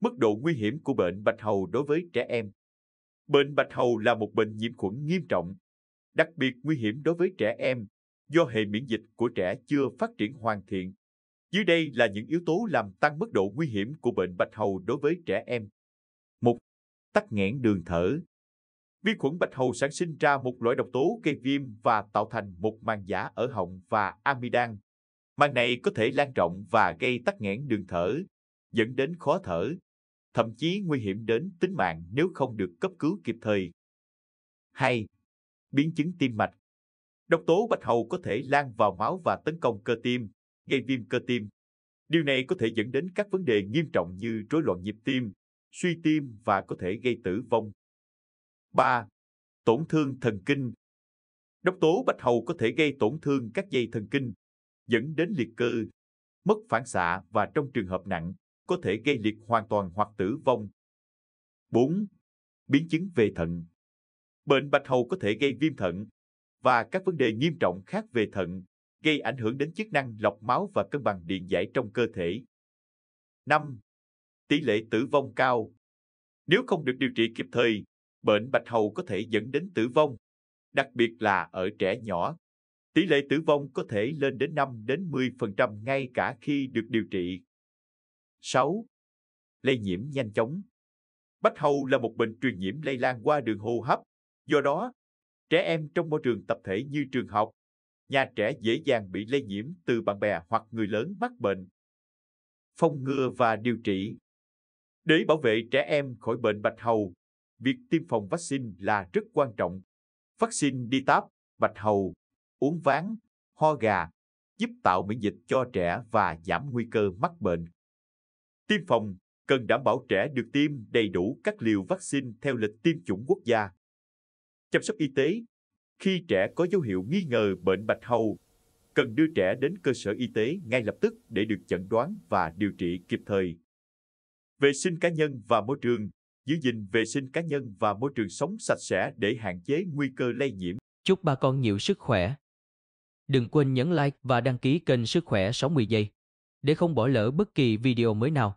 mức độ nguy hiểm của bệnh bạch hầu đối với trẻ em. Bệnh bạch hầu là một bệnh nhiễm khuẩn nghiêm trọng, đặc biệt nguy hiểm đối với trẻ em do hệ miễn dịch của trẻ chưa phát triển hoàn thiện. Dưới đây là những yếu tố làm tăng mức độ nguy hiểm của bệnh bạch hầu đối với trẻ em. 1. Tắc nghẽn đường thở. Vi khuẩn bạch hầu sản sinh ra một loại độc tố gây viêm và tạo thành một màng giả ở họng và amidan. Màng này có thể lan rộng và gây tắc nghẽn đường thở, dẫn đến khó thở, thậm chí nguy hiểm đến tính mạng nếu không được cấp cứu kịp thời. Hai, Biến chứng tim mạch Độc tố bạch hầu có thể lan vào máu và tấn công cơ tim, gây viêm cơ tim. Điều này có thể dẫn đến các vấn đề nghiêm trọng như rối loạn nhịp tim, suy tim và có thể gây tử vong. 3. Tổn thương thần kinh Độc tố bạch hầu có thể gây tổn thương các dây thần kinh, dẫn đến liệt cơ, mất phản xạ và trong trường hợp nặng, có thể gây liệt hoàn toàn hoặc tử vong. 4. Biến chứng về thận Bệnh bạch hầu có thể gây viêm thận và các vấn đề nghiêm trọng khác về thận, gây ảnh hưởng đến chức năng lọc máu và cân bằng điện giải trong cơ thể. 5. Tỷ lệ tử vong cao Nếu không được điều trị kịp thời, bệnh bạch hầu có thể dẫn đến tử vong, đặc biệt là ở trẻ nhỏ. Tỷ lệ tử vong có thể lên đến 5 đến 10% ngay cả khi được điều trị. 6. Lây nhiễm nhanh chóng Bách hầu là một bệnh truyền nhiễm lây lan qua đường hô hấp. Do đó, trẻ em trong môi trường tập thể như trường học, nhà trẻ dễ dàng bị lây nhiễm từ bạn bè hoặc người lớn mắc bệnh. Phòng ngừa và điều trị Để bảo vệ trẻ em khỏi bệnh bạch hầu, việc tiêm phòng vaccine là rất quan trọng. Vaccine đi táp, bạch hầu, uống ván, ho gà giúp tạo miễn dịch cho trẻ và giảm nguy cơ mắc bệnh. Tiêm phòng cần đảm bảo trẻ được tiêm đầy đủ các liều vaccine theo lịch tiêm chủng quốc gia. Chăm sóc y tế Khi trẻ có dấu hiệu nghi ngờ bệnh bạch hầu, cần đưa trẻ đến cơ sở y tế ngay lập tức để được chẩn đoán và điều trị kịp thời. Vệ sinh cá nhân và môi trường Giữ gìn vệ sinh cá nhân và môi trường sống sạch sẽ để hạn chế nguy cơ lây nhiễm. Chúc bà con nhiều sức khỏe. Đừng quên nhấn like và đăng ký kênh Sức khỏe 60 giây để không bỏ lỡ bất kỳ video mới nào.